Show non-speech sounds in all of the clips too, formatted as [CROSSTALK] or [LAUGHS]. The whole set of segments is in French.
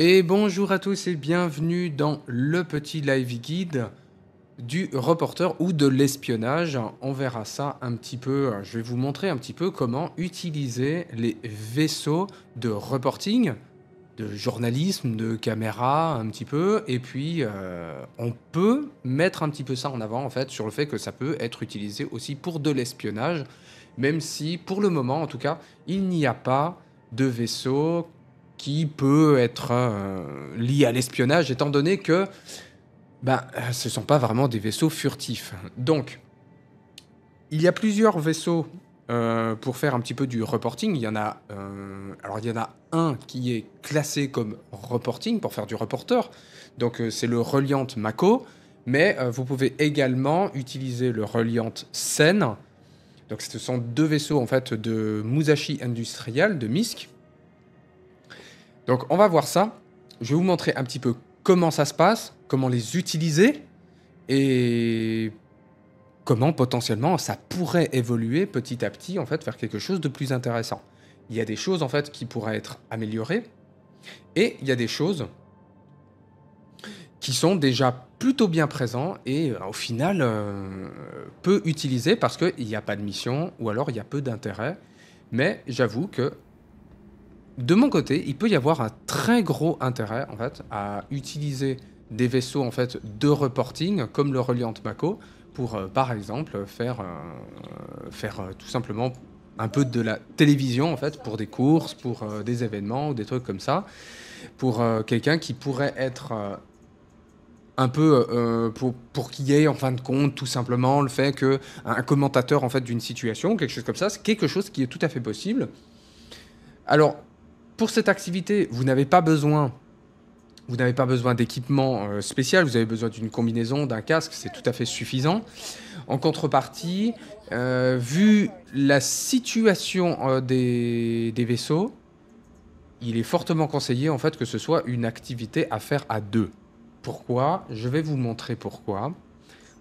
Et bonjour à tous et bienvenue dans le petit live guide du reporter ou de l'espionnage. On verra ça un petit peu. Je vais vous montrer un petit peu comment utiliser les vaisseaux de reporting, de journalisme, de caméra, un petit peu. Et puis, euh, on peut mettre un petit peu ça en avant, en fait, sur le fait que ça peut être utilisé aussi pour de l'espionnage, même si, pour le moment, en tout cas, il n'y a pas de vaisseau qui peut être euh, lié à l'espionnage, étant donné que ben, ce ne sont pas vraiment des vaisseaux furtifs. Donc, il y a plusieurs vaisseaux euh, pour faire un petit peu du reporting. Il y en a, euh, alors il y en a un qui est classé comme reporting pour faire du reporter. Donc, c'est le Reliant Mako. Mais vous pouvez également utiliser le Reliant Sen. Donc, ce sont deux vaisseaux en fait de Musashi Industrial de Misk donc on va voir ça. Je vais vous montrer un petit peu comment ça se passe, comment les utiliser et comment potentiellement ça pourrait évoluer petit à petit, en fait, faire quelque chose de plus intéressant. Il y a des choses, en fait, qui pourraient être améliorées et il y a des choses qui sont déjà plutôt bien présentes et euh, au final euh, peu utilisées parce qu'il n'y a pas de mission ou alors il y a peu d'intérêt. Mais j'avoue que de mon côté, il peut y avoir un très gros intérêt en fait à utiliser des vaisseaux en fait de reporting comme le Reliant Mako pour euh, par exemple faire euh, faire euh, tout simplement un peu de la télévision en fait pour des courses, pour des événements ou des trucs comme ça pour quelqu'un qui pourrait être un peu pour, pour qu'il y ait en fin de compte tout simplement le fait que un commentateur en fait d'une situation, quelque chose comme ça, c'est quelque chose qui est tout à fait possible. Alors pour cette activité, vous n'avez pas besoin vous n'avez pas besoin d'équipement euh, spécial, vous avez besoin d'une combinaison, d'un casque, c'est tout à fait suffisant. En contrepartie, euh, vu la situation euh, des, vaisseaux, il est fortement conseillé en fait que ce soit une activité à faire à deux. Pourquoi Je vais vous montrer pourquoi.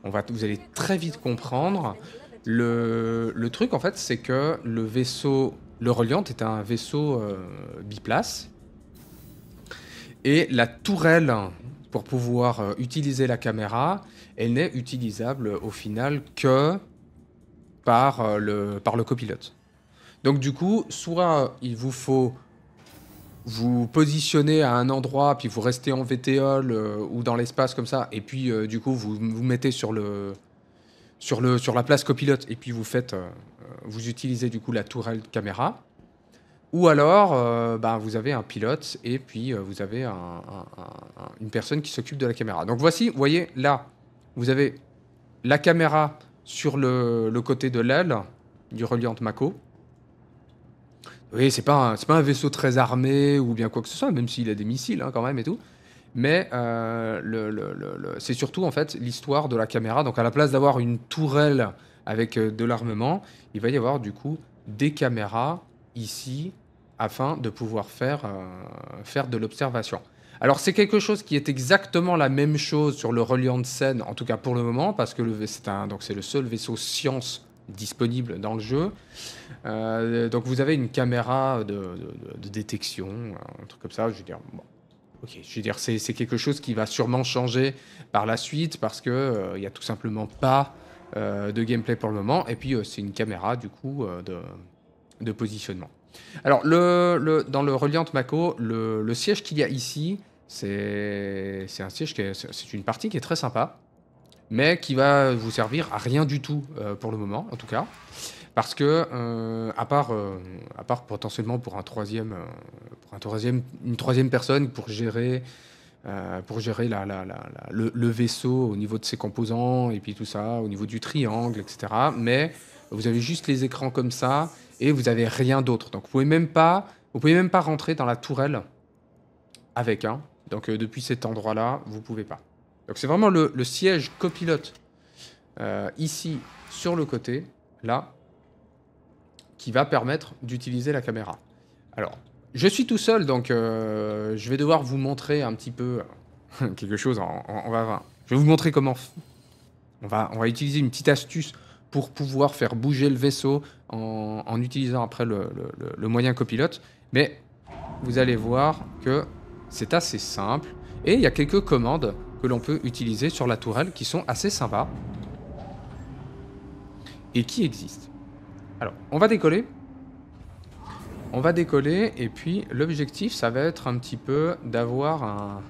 On va, vous allez très vite comprendre. Le, le truc en fait, c'est que le vaisseau le Reliant est un vaisseau euh, biplace. Et la tourelle, pour pouvoir euh, utiliser la caméra, elle n'est utilisable au final que par euh, le, par le copilote. Donc du coup, soit il vous faut vous positionner à un endroit, puis vous restez en VTOL ou dans l'espace comme ça, et puis du coup vous vous mettez sur, le, sur, le, sur la place copilote, et puis vous faites, vous utilisez du coup la tourelle de caméra. Ou alors, euh, ben, vous avez un pilote et puis euh, vous avez une personne qui s'occupe de la caméra. Donc voici, vous voyez là, vous avez la caméra sur le, côté de l'aile du reliant Mako. Oui, c'est pas, pas un vaisseau très armé ou bien quoi que ce soit, même s'il a des missiles hein, quand même et tout. Mais euh, le, c'est surtout en fait l'histoire de la caméra. Donc à la place d'avoir une tourelle avec euh, de l'armement, il va y avoir du coup des caméras ici afin de pouvoir faire, euh, faire de l'observation. Alors c'est quelque chose qui est exactement la même chose sur le reliant de scène en tout cas pour le moment, parce que c'est le seul vaisseau science disponible dans le jeu. Euh, donc vous avez une caméra de, détection, un truc comme ça. Je veux dire, ok, je veux dire, c'est quelque chose qui va sûrement changer par la suite parce que il n'y a tout simplement pas euh, de gameplay pour le moment. Et puis, euh, c'est une caméra, du coup, euh, de, de, positionnement. Alors, le, dans le Reliant Mako, le, siège qu'il y a ici, c'est un siège, c'est une partie qui est très sympa, mais qui va vous servir à rien du tout pour le moment, en tout cas. Parce que, à, part, à part potentiellement pour, un troisième, pour un troisième, une troisième personne pour gérer euh, pour gérer le, vaisseau au niveau de ses composants et puis tout ça, au niveau du triangle, etc. Mais vous avez juste les écrans comme ça et vous avez rien d'autre. Donc vous pouvez même pas, vous pouvez même pas rentrer dans la tourelle avec. un hein. Donc euh, depuis cet endroit-là, vous pouvez pas. Donc c'est vraiment le, siège copilote euh, ici sur le côté, là, qui va permettre d'utiliser la caméra. Alors, je suis tout seul, donc euh, je vais devoir vous montrer un petit peu euh, [LAUGHS] quelque chose. On, va, je vais vous montrer comment. On va, on va utiliser une petite astuce pour pouvoir faire bouger le vaisseau en, utilisant après le, le, moyen copilote. Mais vous allez voir que c'est assez simple. Et il y a quelques commandes que l'on peut utiliser sur la tourelle qui sont assez sympas et qui existent. Alors, on va décoller. On va décoller et puis l'objectif ça va être un petit peu d'avoir un...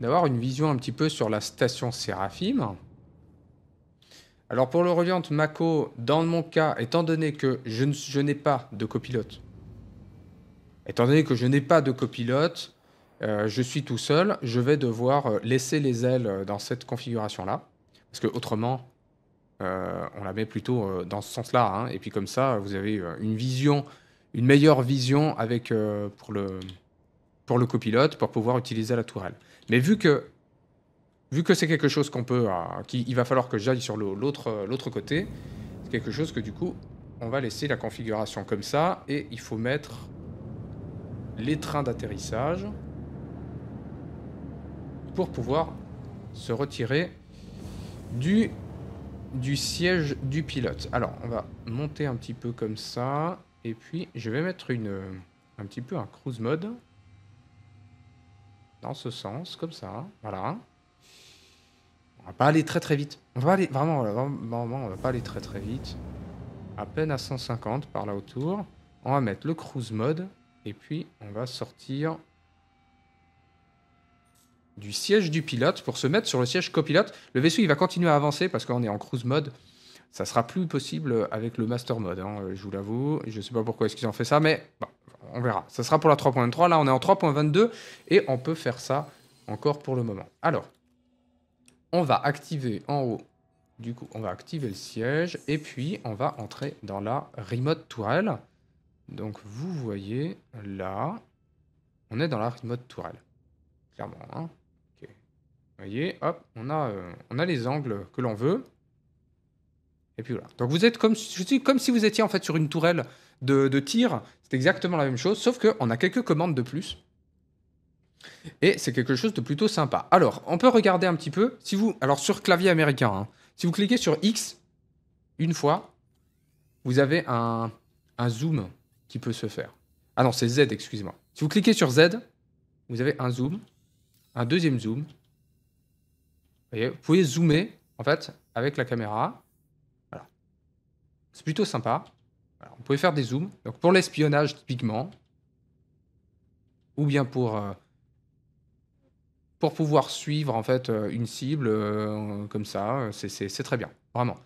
d'avoir une vision un petit peu sur la station Séraphim. Alors pour le Reliant Mako, dans mon cas, étant donné que je, n'ai pas de copilote, étant donné que je n'ai pas de copilote, euh, je suis tout seul, je vais devoir euh, laisser les ailes euh, dans cette configuration-là, parce que autrement, euh, on la met plutôt euh, dans ce sens-là. Hein. Et puis comme ça, vous avez euh, une vision, une meilleure vision avec, pour, le, pour le copilote pour pouvoir utiliser la tourelle. Mais vu que vu que c'est quelque chose qu'on peut, il va falloir que j'aille sur l'autre l'autre côté, c'est quelque chose que du coup, on va laisser la configuration comme ça et il faut mettre les trains d'atterrissage pour pouvoir se retirer du du siège du pilote. Alors, on va monter un petit peu comme ça. Et puis, je vais mettre une, un petit peu un cruise mode. Dans ce sens, comme ça. Voilà. On va pas aller très très vite. On va aller vraiment, vraiment, on va pas aller très très vite. À peine à 150 par là autour. On va mettre le cruise mode. Et puis, on va sortir du siège du pilote pour se mettre sur le siège copilote. Le vaisseau, il va continuer à avancer parce qu'on est en cruise mode. Ça sera plus possible avec le master mode, hein, je vous l'avoue. Je ne sais pas pourquoi est-ce qu'ils ont fait ça, mais on verra. Ça sera pour la 3.3. Là, on est en 3.22 et on peut faire ça encore pour le moment. Alors, on va activer en haut. Du coup, on va activer le siège et puis on va entrer dans la remote tourelle. Donc, vous voyez là, on est dans la remote tourelle. Clairement, hein voyez, hop, on a, euh, on a les angles que l'on veut. Et puis voilà. Donc vous êtes comme, comme si vous étiez en fait sur une tourelle de, tir. C'est exactement la même chose, sauf qu'on a quelques commandes de plus. Et c'est quelque chose de plutôt sympa. Alors, on peut regarder un petit peu. Si vous, alors sur clavier américain, hein, si vous cliquez sur X une fois, vous avez un, un zoom qui peut se faire. Ah non, c'est Z, excusez-moi. Si vous cliquez sur Z, vous avez un zoom, un deuxième zoom, vous pouvez zoomer en fait avec la caméra. Voilà. C'est plutôt sympa. On Vous pouvez faire des zooms. Donc pour l'espionnage typiquement, ou bien pour euh, pour pouvoir suivre en fait euh, une cible euh, comme ça, c'est très bien, vraiment.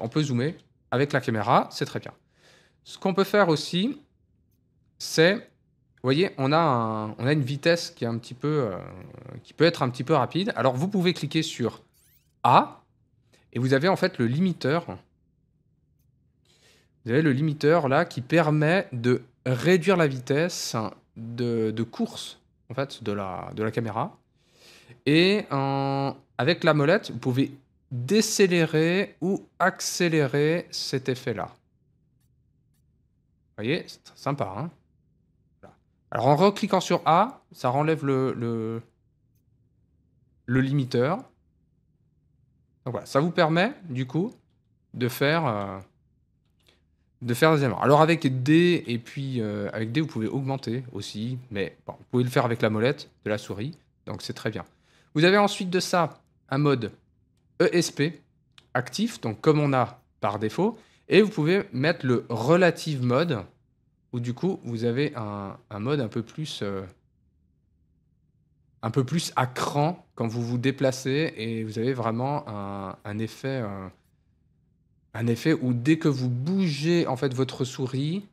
On peut zoomer avec la caméra, c'est très bien. Ce qu'on peut faire aussi, c'est vous voyez, on a, une vitesse qui, est un petit peu, euh, qui peut être un petit peu rapide. Alors, vous pouvez cliquer sur A et vous avez en fait le limiteur. Vous avez le limiteur là qui permet de réduire la vitesse de, course en fait de la, caméra. Et euh, avec la molette, vous pouvez décélérer ou accélérer cet effet là. Vous voyez, c'est sympa. Hein alors en recliquant sur A, ça renlève le, le, limiteur. Donc voilà, ça vous permet du coup de faire, euh, de faire des erreurs. Alors avec D et puis euh, avec D, vous pouvez augmenter aussi, mais vous pouvez le faire avec la molette de la souris, donc c'est très bien. Vous avez ensuite de ça un mode ESP actif, donc comme on a par défaut, et vous pouvez mettre le relative mode où du coup, vous avez un, mode un peu plus. Euh, un peu plus à cran quand vous vous déplacez et vous avez vraiment un, effet. Euh, un effet où dès que vous bougez en fait votre souris,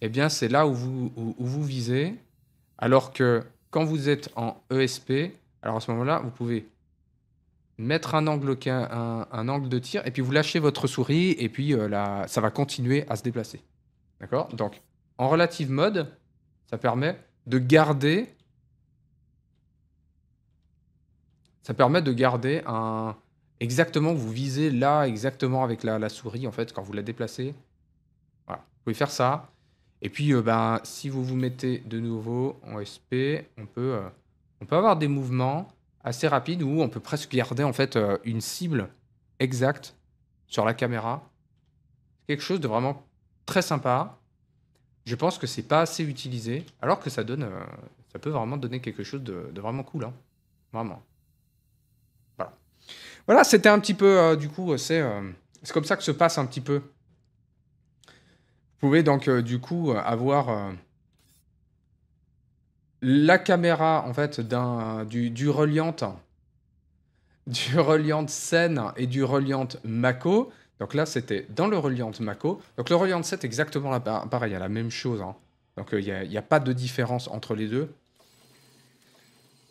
eh bien c'est là où vous, vous visez. Alors que quand vous êtes en ESP, alors à ce moment-là, vous pouvez mettre un angle, un, un, angle de tir, et puis vous lâchez votre souris, et puis euh, ça va continuer à se déplacer. D'accord Donc, en relative mode, ça permet de garder. Ça permet de garder un. Exactement, vous visez là, exactement avec la, souris, en fait, quand vous la déplacez. Voilà. Vous pouvez faire ça. Et puis, euh, ben, si vous vous mettez de nouveau en SP, on peut, euh, on peut avoir des mouvements assez rapides où on peut presque garder en fait euh, une cible exacte sur la caméra. Quelque chose de vraiment très sympa. Je pense que c'est pas assez utilisé, alors que ça donne, euh, ça peut vraiment donner quelque chose de, vraiment cool, hein. vraiment. Voilà. Voilà, c'était un petit peu, euh, du coup, euh, c'est comme ça que se passe un petit peu. Vous pouvez donc, du coup, avoir la caméra en fait du, reliant du reliant scène et du reliant Mako donc là, c'était dans le Reliant Mako. Donc le Reliant 7, exactement pareil, il y a la même chose. Hein. Donc euh, il n'y a, pas de différence entre les deux.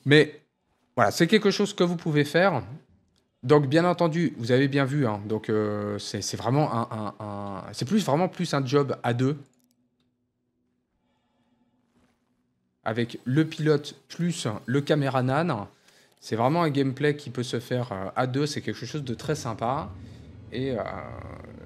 Mais voilà, c'est quelque chose que vous pouvez faire. Donc bien entendu, vous avez bien vu, hein. donc euh, c'est vraiment un, c'est plus vraiment plus un job à deux avec le pilote plus le nan. C'est vraiment un gameplay qui peut se faire euh, à deux, c'est quelque chose de très sympa. Et euh,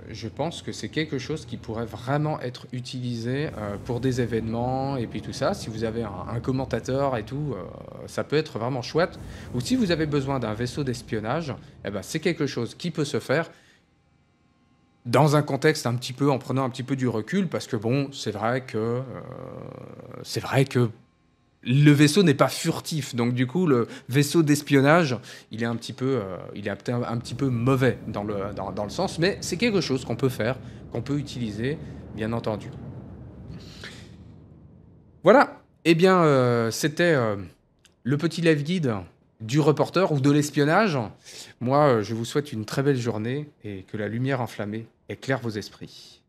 je pense que c'est quelque chose qui pourrait vraiment être utilisé euh, pour des événements et puis tout ça. Si vous avez un, commentateur et tout, euh, ça peut être vraiment chouette. Ou si vous avez besoin d'un vaisseau d'espionnage, eh ben, c'est quelque chose qui peut se faire dans un contexte un petit peu en prenant un petit peu du recul parce que bon, c'est vrai que c'est vrai que le vaisseau n'est pas furtif, donc du coup le vaisseau d'espionnage, il est un petit peu, euh, il est petit peu mauvais dans le, dans, le sens, mais c'est quelque chose qu'on peut faire, qu'on peut utiliser, bien entendu. Voilà, eh bien euh, c'était euh, le petit live guide du reporter ou de l'espionnage. Moi, je vous souhaite une très belle journée et que la lumière enflammée éclaire vos esprits.